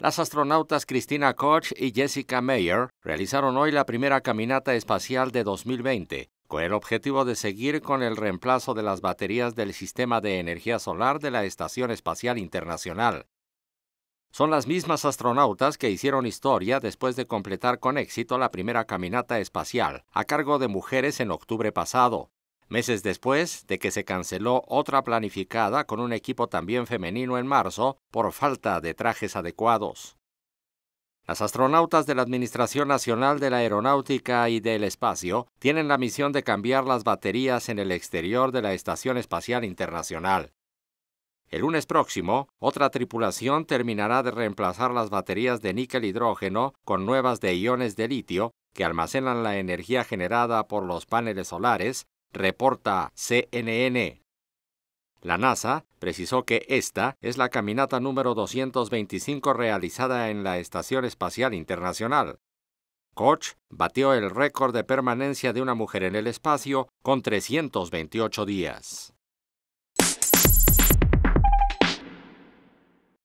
Las astronautas Christina Koch y Jessica Mayer realizaron hoy la primera caminata espacial de 2020, con el objetivo de seguir con el reemplazo de las baterías del sistema de energía solar de la Estación Espacial Internacional. Son las mismas astronautas que hicieron historia después de completar con éxito la primera caminata espacial, a cargo de mujeres en octubre pasado. Meses después de que se canceló otra planificada con un equipo también femenino en marzo por falta de trajes adecuados. Las astronautas de la Administración Nacional de la Aeronáutica y del Espacio tienen la misión de cambiar las baterías en el exterior de la Estación Espacial Internacional. El lunes próximo, otra tripulación terminará de reemplazar las baterías de níquel hidrógeno con nuevas de iones de litio que almacenan la energía generada por los paneles solares reporta CNN. La NASA precisó que esta es la caminata número 225 realizada en la Estación Espacial Internacional. Koch batió el récord de permanencia de una mujer en el espacio con 328 días.